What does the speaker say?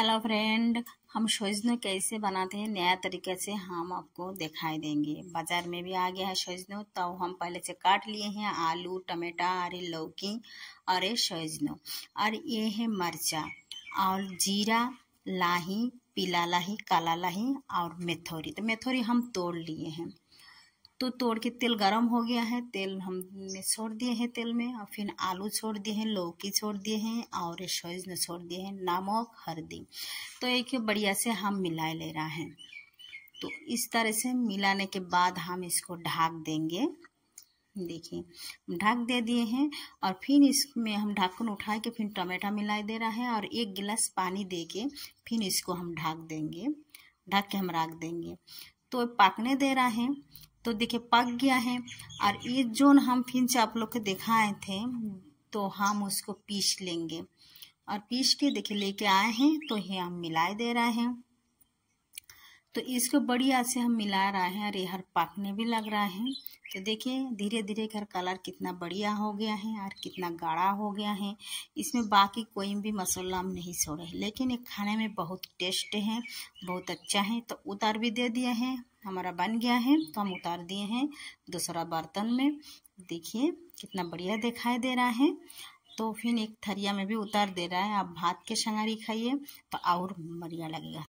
hello friend हम शोजनो कैसे बनाते हैं नया तरीके से हम आपको दिखाई देंगे बाज़ार में भी आ गया है शोजनो तो हम पहले से काट लिए हैं आलू टमाटा और लौकी और ये शोजनो और ये है मर्चा और जीरा लाही पीला लाही काला लाही और मेथोरी तो मेथोरी हम तोड़ लिए हैं तो तोड़ के तेल गर्म हो गया है तेल हमने छोड़ दिए हैं तेल में और फिर आलू छोड़ दिए हैं लौकी छोड़ दिए हैं और सोज ने छोड़ दिए हैं नमक हरदी तो एक बढ़िया से हम मिला ले रहा है तो इस तरह से मिलाने के बाद हम इसको ढाक देंगे देखिए ढाक दे दिए हैं और फिर इसमें हम ढक्कन उठा के फिर टमाटा मिला दे रहा है और एक गिलास पानी दे के फिर इसको हम ढाक देंगे ढक के हम रख देंगे तो पकने दे रहा है तो देखिए पक गया है और ये जो हम फिंच आप लोग को दिखाए थे तो हम उसको पीस लेंगे और पीस के देखिए लेके आए हैं तो ये हम मिलाए दे रहे हैं तो इसको बढ़िया से हम मिला रहे हैं और ये हर पाकने भी लग रहा है तो देखिए धीरे धीरे घर कलर कितना बढ़िया हो गया है और कितना गाढ़ा हो गया है इसमें बाकी कोई भी मसाला हम नहीं छोड़े लेकिन ये खाने में बहुत टेस्ट है बहुत अच्छा है तो उतार भी दे दिया है हमारा बन गया है तो हम उतार दिए हैं दूसरा बर्तन में देखिए कितना बढ़िया दिखाई दे रहा है तो फिर एक थरिया में भी उतार दे रहा है आप भात के संगारी खाइए तो और बढ़िया लगेगा